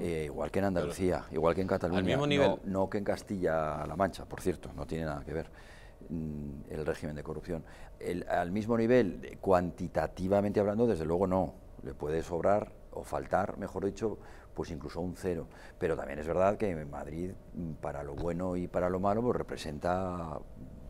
Eh, igual que en Andalucía, igual que en Cataluña, No, que en Castilla-La Mancha, por cierto, no tiene nada que ver mm, el régimen de corrupción. al mismo nivel, cuantitativamente hablando, desde luego no, le puede sobrar o faltar, mejor dicho, pues incluso un cero. Pero también es verdad que Madrid, mm, para lo bueno y para lo malo, pues representa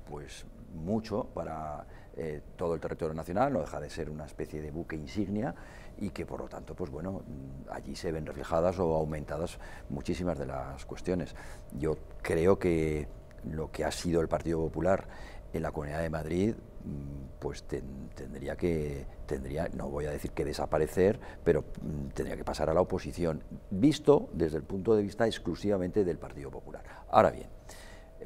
pues mucho para eh, todo el territorio nacional, no deja de ser una especie de buque insignia y que por lo tanto, pues bueno, mm, allí se ven reflejadas o aumentadas muchísimas de las cuestiones. Yo creo que lo que ha sido el Partido Popular en la Comunidad de Madrid mm, pues tendría que, tendría, no voy a decir que desaparecer, pero mm, tendría que pasar a la oposición, visto desde el punto de vista exclusivamente del Partido Popular. Ahora bien,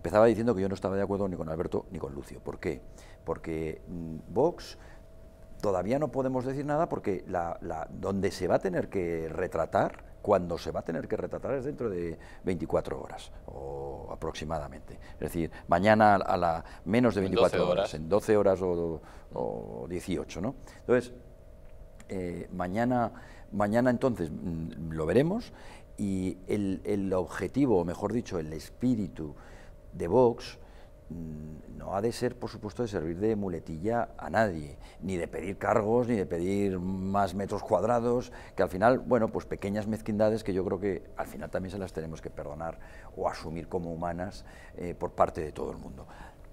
Empezaba diciendo que yo no estaba de acuerdo ni con Alberto ni con Lucio. ¿Por qué? Porque mm, Vox todavía no podemos decir nada porque donde se va a tener que retratar, cuando se va a tener que retratar es dentro de 24 horas o aproximadamente. Es decir, mañana a la menos de 24 horas. en 12 horas o, 18, ¿no? Entonces, eh, mañana, mañana entonces mm, lo veremos y el, el objetivo, o mejor dicho, el espíritu de Vox mm, no ha de ser, por supuesto, de servir de muletilla a nadie, ni de pedir cargos, ni de pedir más metros cuadrados, que al final, bueno, pues pequeñas mezquindades que yo creo que al final también se las tenemos que perdonar o asumir como humanas eh, por parte de todo el mundo.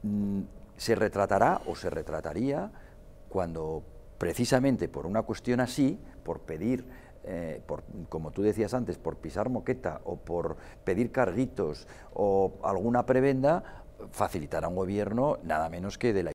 Mm, se retratará o se retrataría cuando precisamente por una cuestión así, por pedir eh, por, como tú decías antes, por pisar moqueta o por pedir carguitos o alguna prebenda, facilitará un gobierno nada menos que de la